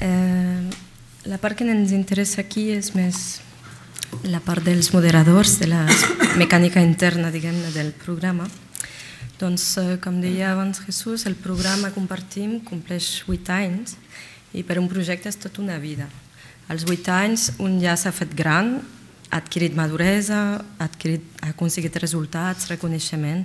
Eh, la part que ens interessa aquí és més la part dels moderadors, de la mecànica interna, diguem-ne, del programa. Doncs, eh, com deia abans Jesús, el programa Compartim compleix 8 anys i per un projecte és tota una vida. Als 8 anys un ja s'ha fet gran, ha adquirit maduresa, ha, adquirit, ha aconseguit resultats, reconeixement,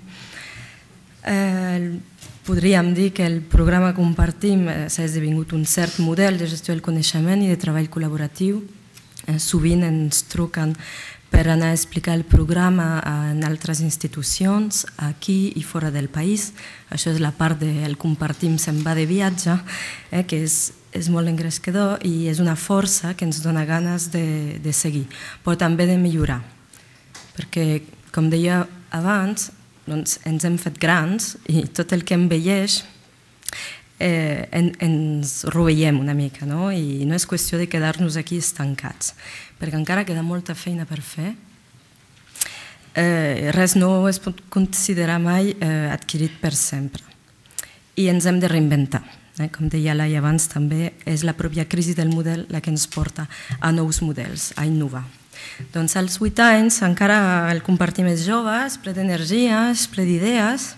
Eh, podríem dir que el programa Compartim eh, s'ha esdevingut un cert model de gestió del coneixement i de treball col·laboratiu. Eh, sovint ens truquen per anar a explicar el programa en altres institucions, aquí i fora del país. Això és la part del Compartim se'n va de viatge, eh, que és, és molt engresquedor i és una força que ens dona ganes de, de seguir, però també de millorar. Perquè, com deia abans, doncs, ens hem fet grans i tot el que em veieix eh, en, ens rovellem una mica, no? I no és qüestió de quedar-nos aquí estancats, perquè encara queda molta feina per fer. Eh, res no es pot considerar mai eh, adquirit per sempre. I ens hem de reinventar. Eh? Com deia Laia abans, també és la pròpia crisi del model la que ens porta a nous models, a innovar. Doncs als 8 anys encara el compartim més joves, ple d'energies, ple d'idees,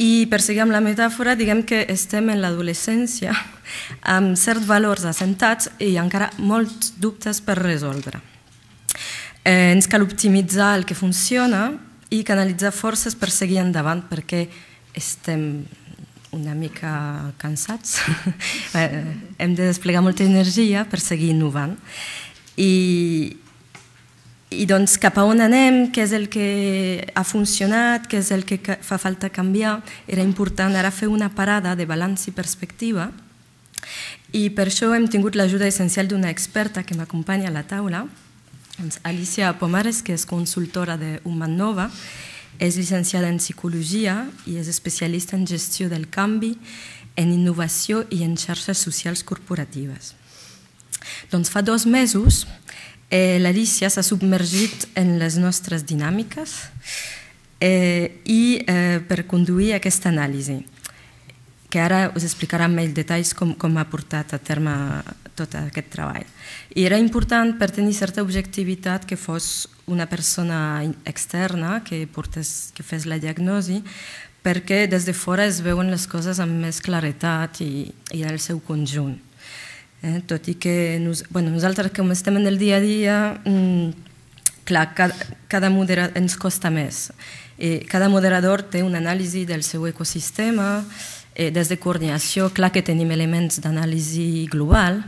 i per seguir amb la metàfora, diguem que estem en l'adolescència amb certs valors assentats i encara molts dubtes per resoldre. Eh, ens cal optimitzar el que funciona i canalitzar forces per seguir endavant perquè estem una mica cansats. eh, hem de desplegar molta energia per seguir innovant. I, i doncs cap a on anem, què és el que ha funcionat, què és el que fa falta canviar. Era important ara fer una parada de balanç i perspectiva i per això hem tingut l'ajuda essencial d'una experta que m'acompanya a la taula, doncs Alicia Pomares, que és consultora d'Human Nova, és llicenciada en Psicologia i és especialista en gestió del canvi, en innovació i en xarxes socials corporatives. Doncs fa dos mesos Eh, l'Alicia s'ha submergit en les nostres dinàmiques eh, i eh, per conduir aquesta anàlisi, que ara us explicarà amb ells detalls com, com ha portat a terme tot aquest treball. I era important per tenir certa objectivitat que fos una persona externa que, portés, que fes la diagnosi, perquè des de fora es veuen les coses amb més claretat i, i en el seu conjunt. Eh? Tot i que nos, bueno, nosaltres, com estem en el dia a dia, mm, clar, cada, cada moderador ens costa més. I eh, cada moderador té una anàlisi del seu ecosistema, eh, des de coordinació, clar que tenim elements d'anàlisi global,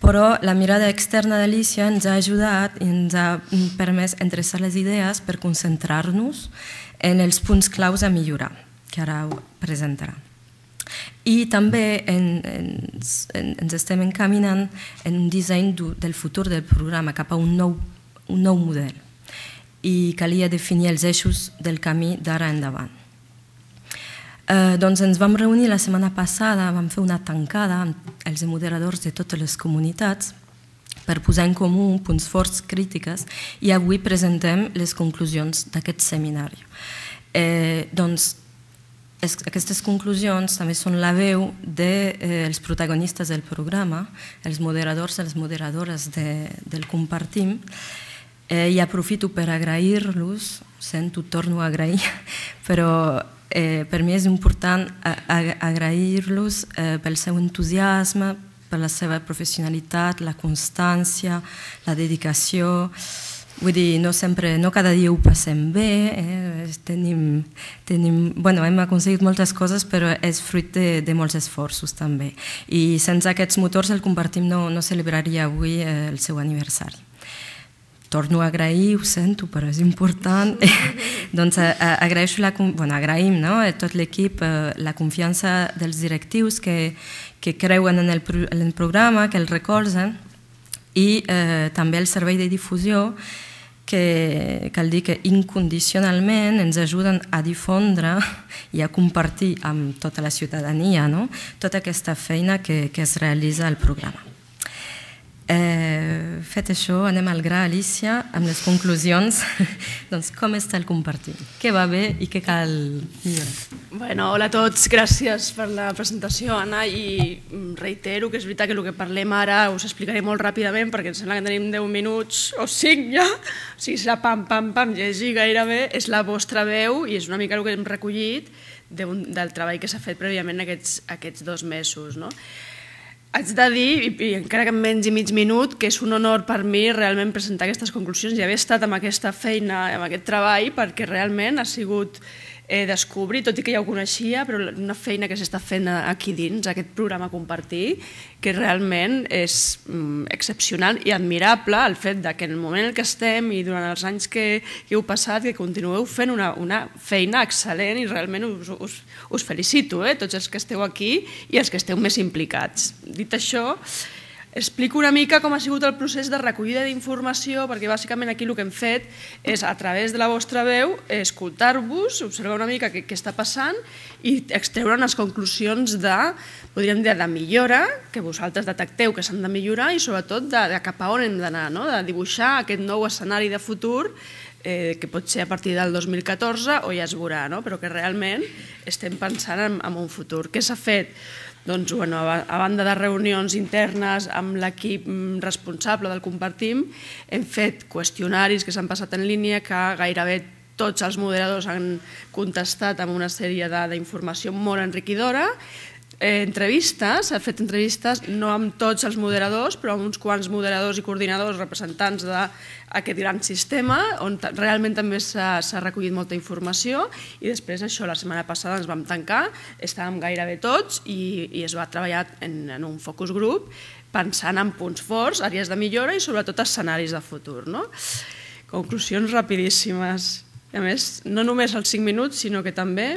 però la mirada externa d'Alicia ens ha ajudat i ens ha mm, permès endreçar les idees per concentrar-nos en els punts claus a millorar, que ara ho presentarà i també en, en, en, ens estem encaminant en un disseny du, del futur del programa cap a un nou, un nou model i calia definir els eixos del camí d'ara endavant. Eh, doncs ens vam reunir la setmana passada, vam fer una tancada amb els moderadors de totes les comunitats per posar en comú punts forts crítiques i avui presentem les conclusions d'aquest seminari. Eh, doncs es, aquestes conclusions també són la veu dels de, eh, protagonistes del programa, els moderadors i les moderadores de, del Compartim, eh, i aprofito per agrair-los, sento, torno a agrair, però eh, per mi és important agrair-los eh, pel seu entusiasme, per la seva professionalitat, la constància, la dedicació, Vull dir, no sempre, no cada dia ho passem bé, eh? tenim, tenim, bueno, hem aconseguit moltes coses, però és fruit de, de molts esforços també. I sense aquests motors el compartim no, no celebraria avui eh, el seu aniversari. Torno a agrair, ho sento, però és important. doncs eh, eh, agraeixo la, bueno, agraïm no? a tot l'equip eh, la confiança dels directius que, que creuen en el, en el programa, que el recolzen, i eh, també el servei de difusió que cal dir que incondicionalment ens ajuden a difondre i a compartir amb tota la ciutadania no? tota aquesta feina que, que es realitza al programa. Eh, fet això, anem al gra, Alicia, amb les conclusions. doncs com està el compartir? Què va bé i què cal millorar? Bueno, hola a tots, gràcies per la presentació, Anna, i reitero que és veritat que el que parlem ara us explicaré molt ràpidament perquè em sembla que tenim 10 minuts o 5 ja, o sigui, serà pam, pam, pam, llegir gairebé, és la vostra veu i és una mica el que hem recollit del treball que s'ha fet prèviament aquests, aquests dos mesos. No? Haig de dir, i, i encara que en menys i mig minut, que és un honor per mi realment presentar aquestes conclusions i haver estat amb aquesta feina, amb aquest treball, perquè realment ha sigut eh, descobrir, tot i que ja ho coneixia, però una feina que s'està fent aquí dins, aquest programa Compartir, que realment és mm, excepcional i admirable el fet de que en el moment en què estem i durant els anys que, que heu passat, que continueu fent una, una feina excel·lent i realment us, us, us felicito, eh, tots els que esteu aquí i els que esteu més implicats. Dit això, Explico una mica com ha sigut el procés de recollida d'informació, perquè bàsicament aquí el que hem fet és, a través de la vostra veu, escoltar-vos, observar una mica què, què està passant i extreure unes conclusions de, podríem dir, de millora, que vosaltres detecteu que s'han de millorar i sobretot de, de cap a on hem d'anar, no? de dibuixar aquest nou escenari de futur eh, que pot ser a partir del 2014 o ja es veurà, no? però que realment estem pensant en, en un futur. Què s'ha fet? doncs, bueno, a banda de reunions internes amb l'equip mm, responsable del Compartim, hem fet qüestionaris que s'han passat en línia que gairebé tots els moderadors han contestat amb una sèrie d'informació molt enriquidora eh, entrevistes, ha fet entrevistes no amb tots els moderadors, però amb uns quants moderadors i coordinadors representants d'aquest gran sistema, on realment també s'ha recollit molta informació i després això, la setmana passada ens vam tancar, estàvem gairebé tots i, i es va treballar en, en un focus group pensant en punts forts, àrees de millora i sobretot escenaris de futur. No? Conclusions rapidíssimes. A més, no només els 5 minuts, sinó que també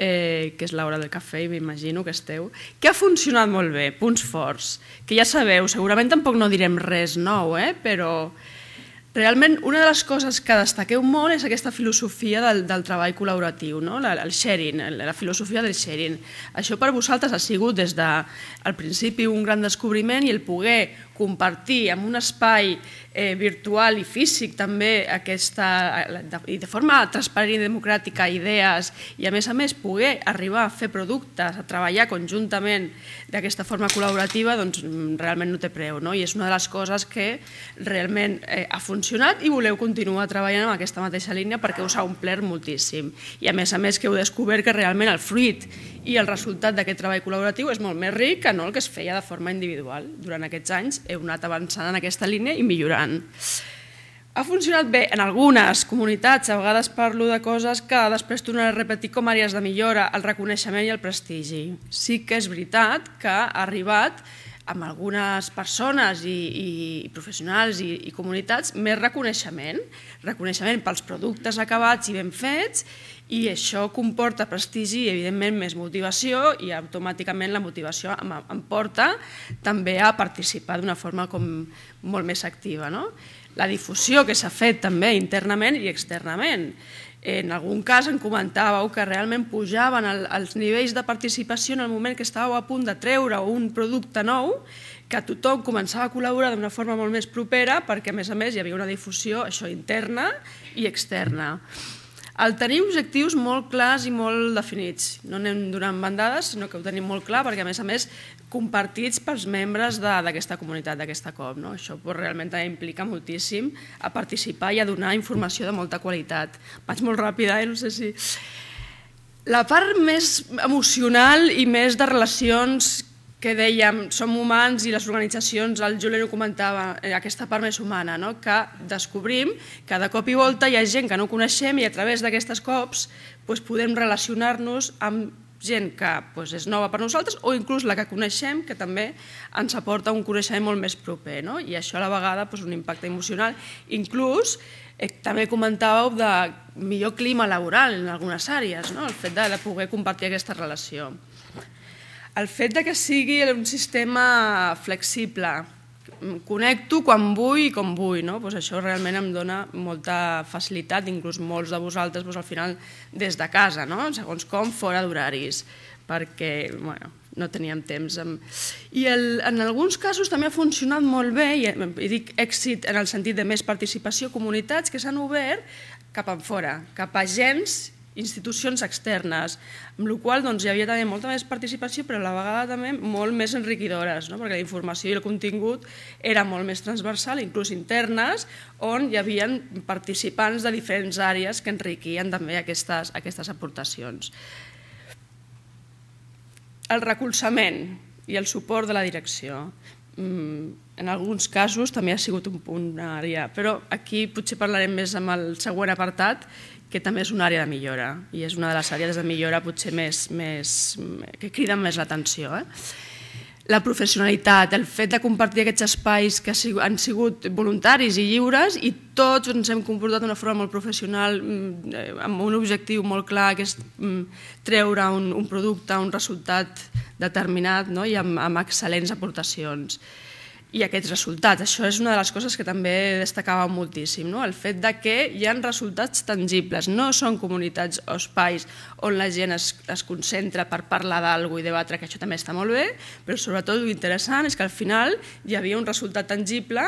eh, que és l'hora del cafè i m'imagino que esteu, que ha funcionat molt bé, punts forts, que ja sabeu, segurament tampoc no direm res nou, eh? però realment una de les coses que destaqueu molt és aquesta filosofia del, del treball col·laboratiu, no? la, el sharing, la filosofia del sharing. Això per vosaltres ha sigut des del de, al principi un gran descobriment i el poder compartir en un espai eh, virtual i físic també aquesta, i de forma transparent i democràtica idees i a més a més poder arribar a fer productes, a treballar conjuntament d'aquesta forma col·laborativa doncs realment no té preu no? i és una de les coses que realment eh, ha funcionat i voleu continuar treballant en aquesta mateixa línia perquè us ha omplert moltíssim i a més a més que heu descobert que realment el fruit i el resultat d'aquest treball col·laboratiu és molt més ric que no el que es feia de forma individual durant aquests anys heu anat avançant en aquesta línia i millorant. Ha funcionat bé en algunes comunitats, a vegades parlo de coses que després tornaré a repetir com àrees de millora, el reconeixement i el prestigi. Sí que és veritat que ha arribat amb algunes persones i, i professionals i, i comunitats més reconeixement, reconeixement pels productes acabats i ben fets i això comporta prestigi i, evidentment, més motivació i automàticament la motivació em, em porta també a participar d'una forma com molt més activa. No? La difusió que s'ha fet també internament i externament. En algun cas en comentàveu que realment pujaven el, els nivells de participació en el moment que estàveu a punt de treure un producte nou que tothom començava a col·laborar d'una forma molt més propera perquè, a més a més, hi havia una difusió això interna i externa. El tenir objectius molt clars i molt definits. No anem donant bandades, sinó que ho tenim molt clar, perquè a més a més compartits pels membres d'aquesta comunitat, d'aquesta COP. No? Això pues, realment implica moltíssim a participar i a donar informació de molta qualitat. Vaig molt ràpida, eh? no sé si... La part més emocional i més de relacions que dèiem, som humans i les organitzacions, el Julen ho comentava, eh, aquesta part més humana, no? que descobrim que de cop i volta hi ha gent que no coneixem i a través d'aquestes cops doncs, podem relacionar-nos amb gent que doncs, és nova per nosaltres o inclús la que coneixem que també ens aporta un coneixement molt més proper no? i això a la vegada doncs, un impacte emocional. Inclús eh, també comentàveu de millor clima laboral en algunes àrees, no? el fet de, de poder compartir aquesta relació. El fet de que sigui un sistema flexible, connecto quan vull i com vull, no? pues això realment em dona molta facilitat, inclús molts de vosaltres pues, al final des de casa, no? segons com, fora d'horaris, perquè bueno, no teníem temps. I el, en alguns casos també ha funcionat molt bé, i, i dic èxit en el sentit de més participació, comunitats que s'han obert cap enfora, fora, cap a gens institucions externes, amb la qual doncs, hi havia també molta més participació, però a la vegada també molt més enriquidores, no? perquè la informació i el contingut era molt més transversal, inclús internes, on hi havia participants de diferents àrees que enriquien també aquestes, aquestes aportacions. El recolzament i el suport de la direcció. Mm, en alguns casos també ha sigut un punt però aquí potser parlarem més amb el següent apartat que també és una àrea de millora i és una de les àrees de millora potser més, més que criden més l'atenció. Eh? La professionalitat, el fet de compartir aquests espais que han sigut voluntaris i lliures i tots ens hem comportat d'una forma molt professional mm, amb un objectiu molt clar que és mm, treure un, un producte, un resultat determinat no? i amb, amb excel·lents aportacions i aquests resultats. Això és una de les coses que també destacava moltíssim, no? el fet de que hi han resultats tangibles, no són comunitats o espais on la gent es, es concentra per parlar d'algú i debatre, que això també està molt bé, però sobretot l'interessant és que al final hi havia un resultat tangible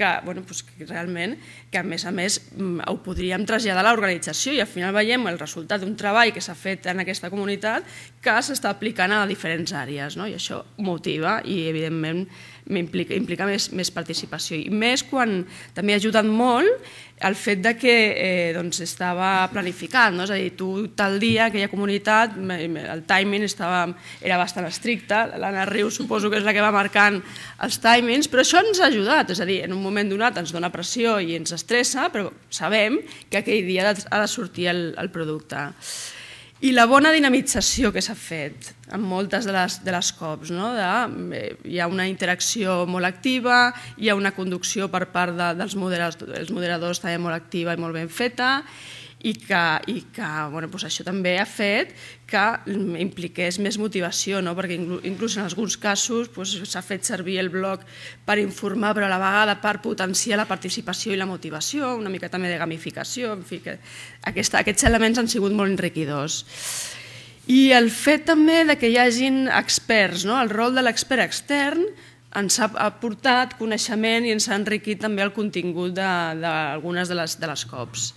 que, bueno, doncs que realment que a més a més mm, ho podríem traslladar a l'organització i al final veiem el resultat d'un treball que s'ha fet en aquesta comunitat que s'està aplicant a diferents àrees no? i això motiva i evidentment implica, implica més, més participació. I més quan també ha ajudat molt el fet de que eh, doncs estava planificat, no? és a dir, tu tal dia, aquella comunitat, el timing estava, era bastant estricte, l'Anna Riu suposo que és la que va marcant els timings, però això ens ha ajudat, és a dir, en un moment donat ens dona pressió i ens estressa, però sabem que aquell dia ha de sortir el, el producte. I la bona dinamització que s'ha fet en moltes de les, de les COPs. No? De, eh, hi ha una interacció molt activa, hi ha una conducció per part de, dels moderadors, els moderadors també molt activa i molt ben feta, i que, i que bueno, doncs això també ha fet que impliqués més motivació, no? perquè inclús en alguns casos doncs, s'ha doncs, fet servir el blog per informar, però a la vegada per potenciar la participació i la motivació, una mica també de gamificació, en fi, que aquesta, aquests elements han sigut molt enriquidors. I el fet també de que hi hagin experts, no? el rol de l'expert extern ens ha aportat coneixement i ens ha enriquit també el contingut d'algunes de, de, de, les, de les COPs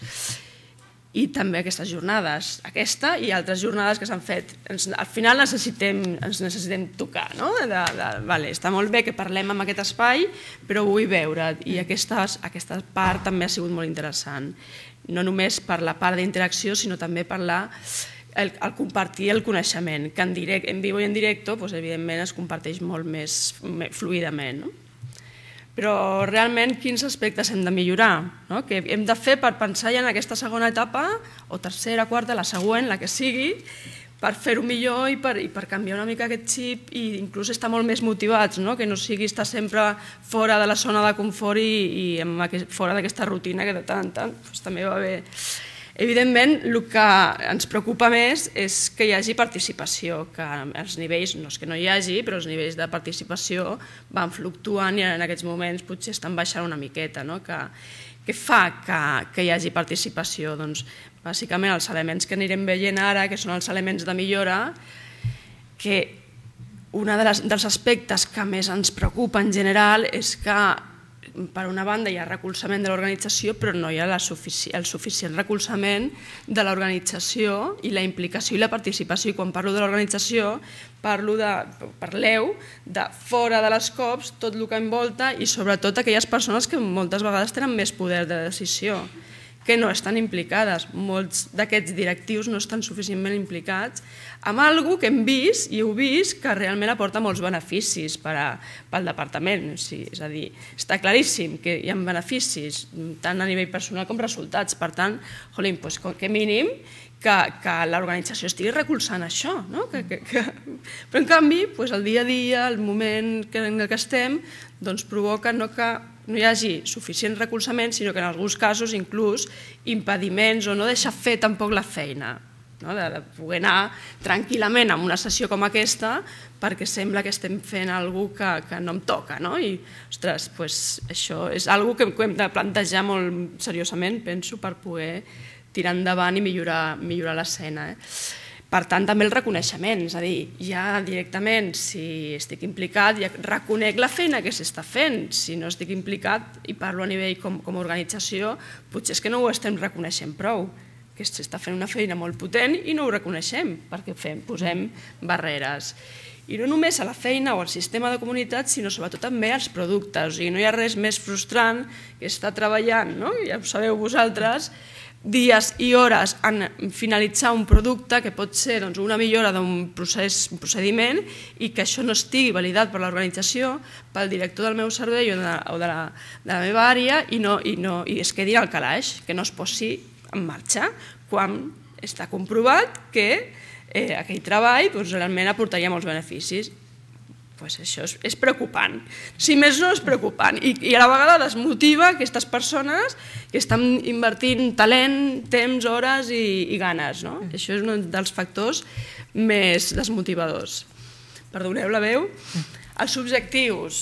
i també aquestes jornades, aquesta i altres jornades que s'han fet. Ens, al final necessitem, ens necessitem tocar, no? De, de, vale, està molt bé que parlem en aquest espai, però vull veure. i mm. aquestes, aquesta part també ha sigut molt interessant. No només per la part d'interacció, sinó també per la el, el compartir el coneixement, que en, direct, en vivo i en directe, pues, doncs, evidentment, es comparteix molt més fluidament. No? però realment quins aspectes hem de millorar, no? que hem de fer per pensar ja en aquesta segona etapa, o tercera, quarta, la següent, la que sigui, per fer-ho millor i per, i per canviar una mica aquest xip i inclús estar molt més motivats, no? que no sigui estar sempre fora de la zona de confort i, i en aquest, fora d'aquesta rutina que de tant en tant pues, doncs, també va bé Evidentment, el que ens preocupa més és que hi hagi participació, que els nivells, no és que no hi hagi, però els nivells de participació van fluctuant i en aquests moments potser estan baixant una miqueta. No? Que, què fa que, que hi hagi participació? Doncs, bàsicament, els elements que anirem veient ara, que són els elements de millora, que un de les, dels aspectes que més ens preocupa en general és que per una banda hi ha recolzament de l'organització, però no hi ha sufici el suficient recolzament de l'organització i la implicació i la participació. I quan parlo de l'organització, parlo de, parleu de fora de les COPs, tot el que envolta i sobretot aquelles persones que moltes vegades tenen més poder de decisió que no estan implicades. Molts d'aquests directius no estan suficientment implicats amb algú que hem vist i heu vist que realment aporta molts beneficis per a, pel departament. O sigui, és a dir, està claríssim que hi ha beneficis tant a nivell personal com resultats. Per tant, jolín, doncs, com que mínim que, que l'organització estigui recolzant això. No? Que, que, que... Però en canvi, doncs, el dia a dia, el moment en què estem, doncs provoca no que no hi hagi suficient recolzament, sinó que en alguns casos inclús impediments o no deixar fer tampoc la feina, no? de, poder anar tranquil·lament amb una sessió com aquesta perquè sembla que estem fent algú que, que no em toca. No? I, ostres, pues, això és algo que hem de plantejar molt seriosament, penso, per poder tirar endavant i millorar, millorar l'escena. Eh? Per tant, també el reconeixement, és a dir, ja directament, si estic implicat, ja reconec la feina que s'està fent. Si no estic implicat i parlo a nivell com, com a organització, potser és que no ho estem reconeixent prou que s'està fent una feina molt potent i no ho reconeixem perquè fem, posem barreres. I no només a la feina o al sistema de comunitat, sinó sobretot també als productes. O sigui, no hi ha res més frustrant que estar treballant, no? ja ho sabeu vosaltres, dies i hores en finalitzar un producte que pot ser doncs, una millora d'un procés, un procediment i que això no estigui validat per l'organització, pel director del meu servei o de, o de, la, de la meva àrea i, no, i, no, i es quedi al calaix, que no es posi en marxa, quan està comprovat que eh, aquell treball doncs, realment aportaria molts beneficis pues això és, és preocupant. Si més no, és preocupant. I, I a la vegada desmotiva aquestes persones que estan invertint talent, temps, hores i, i ganes. No? Mm. Això és un dels factors més desmotivadors. Perdoneu la veu. Mm. Els subjectius.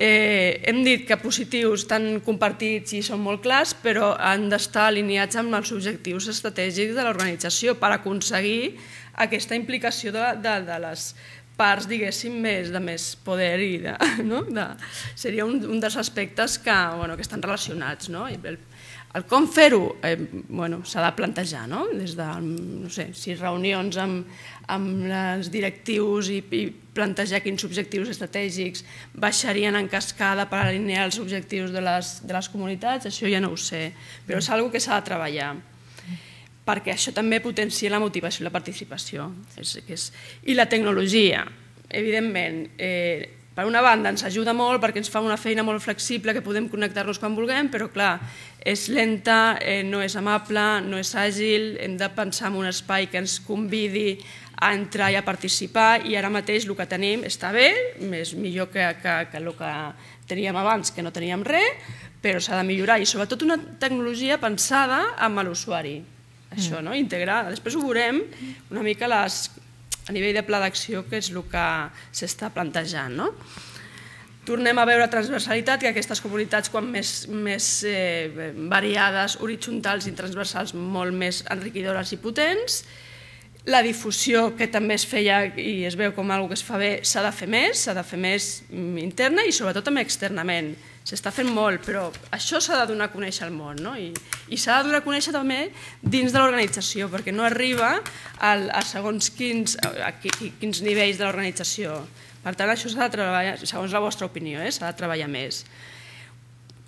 Eh, hem dit que positius estan compartits i són molt clars, però han d'estar alineats amb els objectius estratègics de l'organització per aconseguir aquesta implicació de, de, de les parts, diguéssim, més, de més poder i de, no? de, seria un, un dels aspectes que, bueno, que estan relacionats. No? El, el com fer-ho eh, bueno, s'ha de plantejar, no? des de no sé, si reunions amb, amb els directius i, i plantejar quins objectius estratègics baixarien en cascada per alinear els objectius de les, de les comunitats, això ja no ho sé, però és una que s'ha de treballar perquè això també potencia la motivació i la participació. És, és... I la tecnologia, evidentment, eh, per una banda ens ajuda molt perquè ens fa una feina molt flexible que podem connectar-nos quan vulguem, però clar, és lenta, eh, no és amable, no és àgil, hem de pensar en un espai que ens convidi a entrar i a participar i ara mateix el que tenim està bé, és millor que, que, que el que teníem abans, que no teníem res, però s'ha de millorar i sobretot una tecnologia pensada amb l'usuari això, no? integrada. Després ho veurem una mica les, a nivell de pla d'acció, que és el que s'està plantejant. No? Tornem a veure transversalitat, que aquestes comunitats quan més, més eh, variades, horitzontals i transversals, molt més enriquidores i potents, la difusió, que també es feia i es veu com algo que es fa bé, s'ha de fer més, s'ha de fer més interna i sobretot també externament. S'està fent molt, però això s'ha de donar a conèixer al món no? i, i s'ha de donar a conèixer també dins de l'organització, perquè no arriba al, a segons quins, a quins nivells de l'organització. Per tant, això s'ha de treballar, segons la vostra opinió, eh? s'ha de treballar més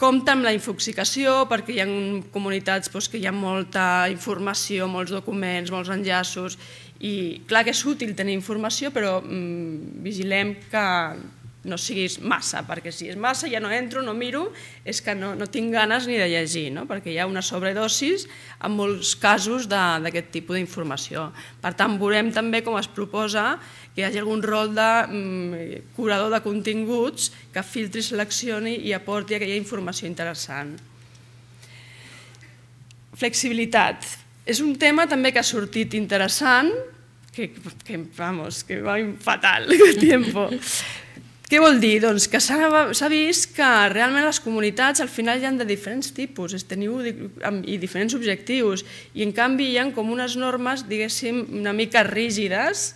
compte amb la infoxicació perquè hi ha comunitats doncs, que hi ha molta informació, molts documents, molts enllaços i clar que és útil tenir informació però mm, vigilem que no siguis massa, perquè si és massa ja no entro, no miro, és que no, no tinc ganes ni de llegir, no? perquè hi ha una sobredosis en molts casos d'aquest tipus d'informació. Per tant, veurem també com es proposa que hi hagi algun rol de mm, curador de continguts que filtri, seleccioni i aporti aquella informació interessant. Flexibilitat. És un tema també que ha sortit interessant, que, que vamos, que va fatal el tiempo. Què vol dir? Doncs que s'ha vist que realment les comunitats al final hi han de diferents tipus, es teniu i diferents objectius, i en canvi hi han com unes normes, diguéssim, una mica rígides,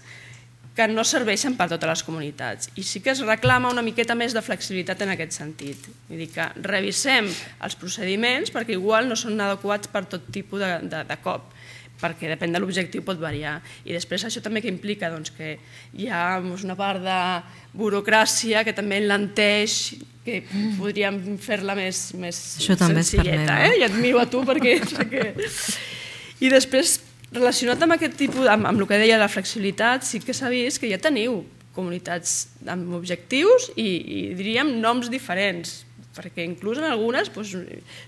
que no serveixen per totes les comunitats. I sí que es reclama una miqueta més de flexibilitat en aquest sentit. Vull dir que revisem els procediments perquè igual no són adequats per tot tipus de, de, de cop perquè depèn de l'objectiu pot variar. I després això també que implica doncs, que hi ha doncs, una part de burocràcia que també enlenteix que podríem fer-la més, més això també senzilleta. És eh? I et miro a tu perquè... que... I després, relacionat amb aquest tipus, amb, amb el que deia la flexibilitat, sí que s'ha vist que ja teniu comunitats amb objectius i, i diríem noms diferents perquè inclús en algunes doncs,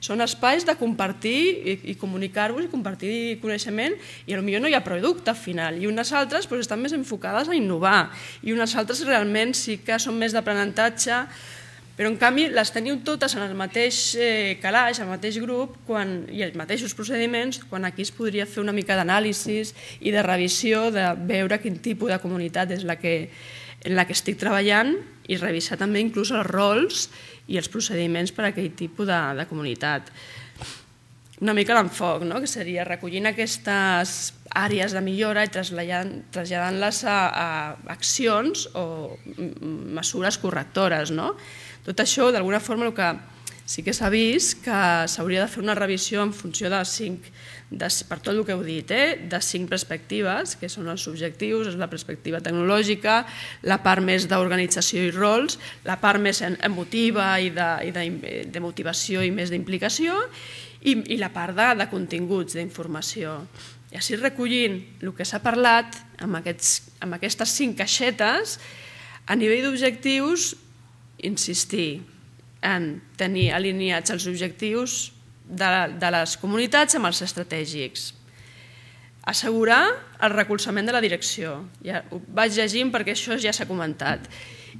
són espais de compartir i, i comunicar-vos i compartir coneixement i potser no hi ha producte al final i unes altres doncs, estan més enfocades a innovar i unes altres realment sí que són més d'aprenentatge però en canvi les teniu totes en el mateix eh, calaix, en el mateix grup quan, i els mateixos procediments quan aquí es podria fer una mica d'anàlisi i de revisió de veure quin tipus de comunitat és la que, en la que estic treballant i revisar també inclús els rols i els procediments per a aquell tipus de, de comunitat. Una mica l'enfoc, no? que seria recollint aquestes àrees de millora i traslladant-les a, a accions o mesures correctores. No? Tot això, d'alguna forma, el que sí que s'ha vist que s'hauria de fer una revisió en funció de cinc, de, per tot el que heu dit, eh? de cinc perspectives, que són els objectius, és la perspectiva tecnològica, la part més d'organització i rols, la part més emotiva i de, i de, de motivació i més d'implicació, i, i la part de, de continguts, d'informació. I així recollint el que s'ha parlat amb, aquests, amb aquestes cinc caixetes, a nivell d'objectius, insistir, en tenir alineats els objectius de, de les comunitats amb els estratègics. Assegurar el recolzament de la direcció. Ja ho vaig llegint perquè això ja s'ha comentat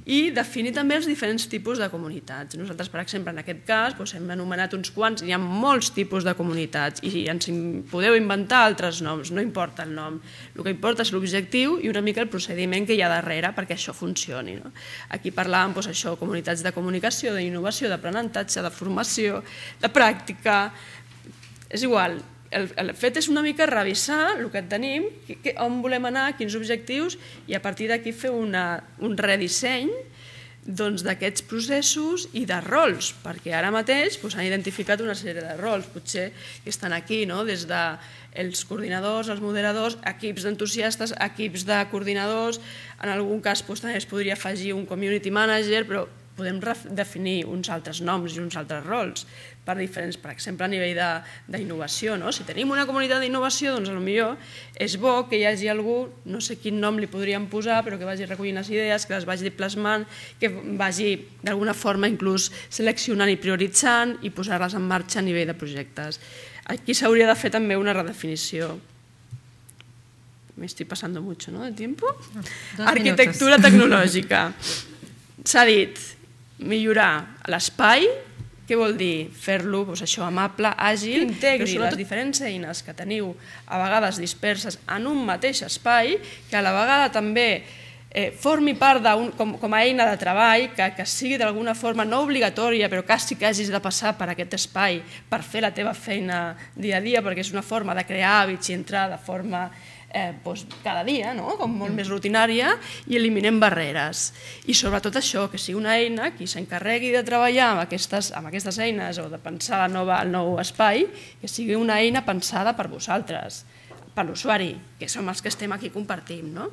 i definir també els diferents tipus de comunitats. Nosaltres, per exemple, en aquest cas doncs, hem anomenat uns quants, hi ha molts tipus de comunitats i ens podeu inventar altres noms, no importa el nom. El que importa és l'objectiu i una mica el procediment que hi ha darrere perquè això funcioni. No? Aquí parlàvem doncs, això, comunitats de comunicació, d'innovació, d'aprenentatge, de formació, de pràctica... És igual, el, el fet és una mica revisar el que tenim, que, on volem anar, quins objectius, i a partir d'aquí fer una, un redisseny doncs, d'aquests doncs, processos i de rols, perquè ara mateix doncs, han identificat una sèrie de rols, potser que estan aquí, no? des de els coordinadors, els moderadors, equips d'entusiastes, equips de coordinadors, en algun cas doncs, també es podria afegir un community manager, però podem definir uns altres noms i uns altres rols per diferents, per exemple, a nivell d'innovació. No? Si tenim una comunitat d'innovació, doncs millor és bo que hi hagi algú, no sé quin nom li podríem posar, però que vagi recollint les idees, que les vagi plasmant, que vagi d'alguna forma inclús seleccionant i prioritzant i posar-les en marxa a nivell de projectes. Aquí s'hauria de fer també una redefinició me estoy pasando mucho, ¿no? ¿De tiempo? Arquitectura tecnològica. S'ha dit millorar l'espai, què vol dir? Fer-lo pues, doncs, això amable, àgil... Que però sobretot... les diferents eines que teniu a vegades disperses en un mateix espai, que a la vegada també eh, formi part un, com, com a eina de treball, que, que sigui d'alguna forma no obligatòria, però quasi que hagis de passar per aquest espai per fer la teva feina dia a dia, perquè és una forma de crear hàbits i entrar de forma eh, doncs cada dia, no? com molt més rutinària, i eliminem barreres. I sobretot això, que sigui una eina, qui s'encarregui de treballar amb aquestes, amb aquestes eines o de pensar la nova, el nou espai, que sigui una eina pensada per vosaltres, per l'usuari, que som els que estem aquí compartim. No?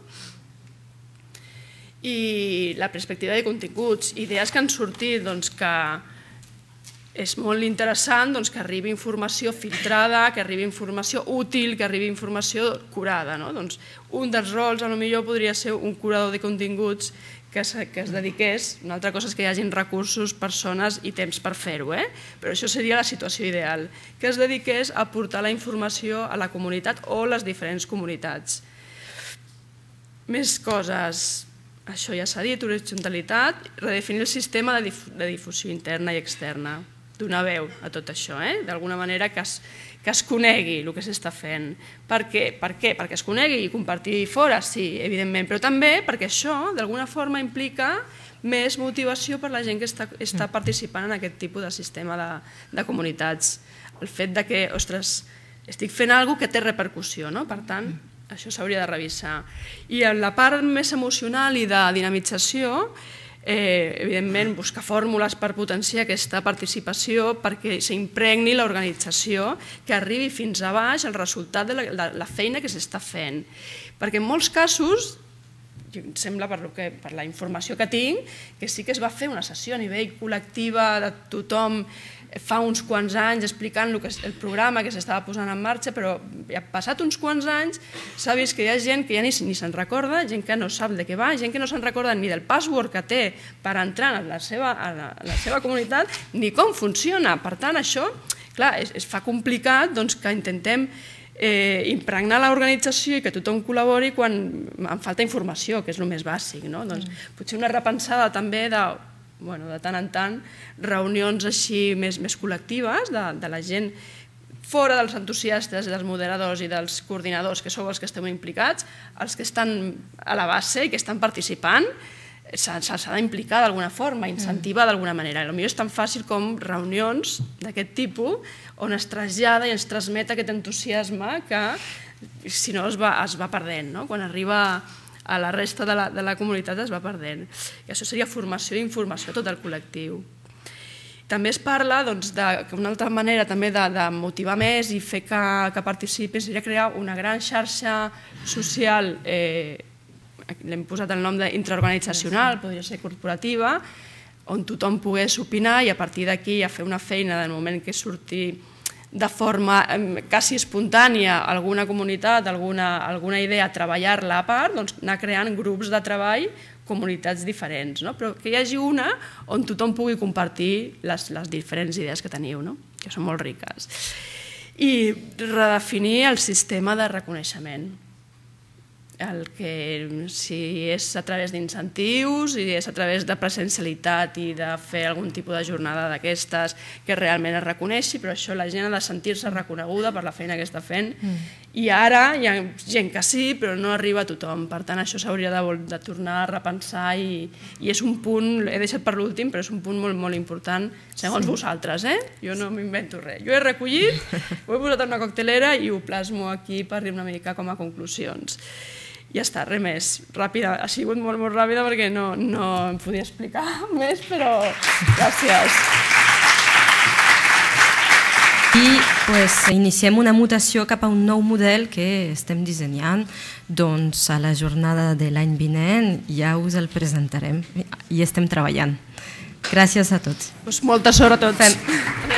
I la perspectiva de continguts, idees que han sortit doncs, que és molt interessant doncs, que arribi informació filtrada, que arribi informació útil, que arribi informació curada. No? Doncs, un dels rols a lo millor podria ser un curador de continguts que, se, que es dediqués, una altra cosa és que hi hagin recursos, persones i temps per fer-ho, eh? però això seria la situació ideal, que es dediqués a portar la informació a la comunitat o les diferents comunitats. Més coses, això ja s'ha dit, horitzontalitat, redefinir el sistema de, dif de difusió interna i externa donar veu a tot això, eh? d'alguna manera que es, que es conegui el que s'està fent. Per què? per què? Perquè es conegui i compartir fora, sí, evidentment, però també perquè això d'alguna forma implica més motivació per la gent que està, està mm. participant en aquest tipus de sistema de, de comunitats. El fet de que, ostres, estic fent alguna que té repercussió, no? per tant, mm. això s'hauria de revisar. I en la part més emocional i de dinamització, eh, evidentment, buscar fórmules per potenciar aquesta participació perquè s'impregni l'organització, que arribi fins a baix el resultat de la, de la feina que s'està fent. Perquè en molts casos em sembla per, que, per la informació que tinc que sí que es va fer una sessió a nivell col·lectiva de tothom fa uns quants anys explicant el, que, és el programa que s'estava posant en marxa, però ja passat uns quants anys s'ha vist que hi ha gent que ja ni, ni se'n recorda, gent que no sap de què va, gent que no se'n recorda ni del password que té per entrar a la seva, a la, a la seva comunitat, ni com funciona. Per tant, això clar, es, es fa complicat doncs, que intentem eh, impregnar l'organització i que tothom col·labori quan em falta informació, que és el més bàsic. No? Doncs, mm. potser una repensada també de bueno, de tant en tant reunions així més, més col·lectives de, de la gent fora dels entusiastes i dels moderadors i dels coordinadors, que sou els que esteu implicats, els que estan a la base i que estan participant, se'ls ha d'implicar d'alguna forma, incentivar mm. d'alguna manera. El millor és tan fàcil com reunions d'aquest tipus on es trasllada i ens transmet aquest entusiasme que si no es va, es va perdent. No? Quan arriba a la resta de la, de la comunitat es va perdent. I això seria formació i informació a tot el col·lectiu. També es parla doncs, d'una altra manera també de, de motivar més i fer que, que participin seria crear una gran xarxa social, eh, l'hem posat el nom d'intraorganitzacional, podria ser corporativa, on tothom pogués opinar i a partir d'aquí ja fer una feina del moment que surti de forma quasi espontània alguna comunitat, alguna, alguna idea, treballar-la a part, doncs anar creant grups de treball, comunitats diferents, no? però que hi hagi una on tothom pugui compartir les, les diferents idees que teniu, no? que són molt riques. I redefinir el sistema de reconeixement el que si és a través d'incentius, si és a través de presencialitat i de fer algun tipus de jornada d'aquestes que realment es reconeixi, però això la gent ha de sentir-se reconeguda per la feina que està fent mm. i ara hi ha gent que sí, però no arriba a tothom, per tant això s'hauria de, de tornar a repensar i, i és un punt, he deixat per l'últim, però és un punt molt, molt important segons sí. vosaltres, eh? Jo no m'invento res. Jo he recollit, ho he posat en una coctelera i ho plasmo aquí per dir una mica com a conclusions ja està, res més. Ràpida, ha sigut molt, molt ràpida perquè no, no em podia explicar més, però gràcies. I pues, iniciem una mutació cap a un nou model que estem dissenyant. Doncs a la jornada de l'any vinent ja us el presentarem i estem treballant. Gràcies a tots. Pues molta sort a tots. Fem.